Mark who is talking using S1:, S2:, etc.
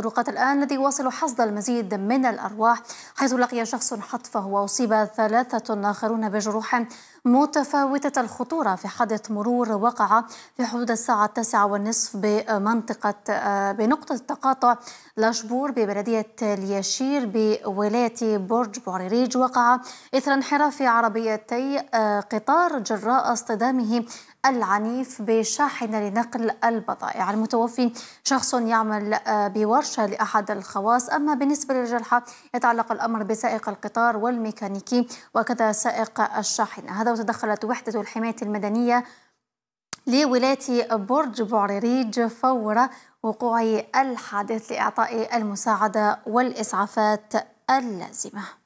S1: طرقات الآن الذي يواصل حصد المزيد من الأرواح حيث لقي شخص حطفه وأصيب ثلاثة آخرون بجروح متفاوتة الخطورة في حادث مرور وقع في حدود الساعة التاسعة والنصف بمنطقة آه، بنقطة تقاطع لاشبور ببلدية اليشير بولاية برج بوريريج وقع إثر انحراف عربيتي آه، قطار جراء اصطدامه العنيف بشاحنة لنقل البضائع المتوفي شخص يعمل آه، بورش ورشة لأحد الخواص أما بالنسبة للجرحى يتعلق الأمر بسائق القطار والميكانيكي وكذا سائق الشاحنة هذا وتدخلت وحدة الحماية المدنية لولاية برج بوعريريج فور وقوع الحادث لإعطاء المساعدة والإسعافات اللازمة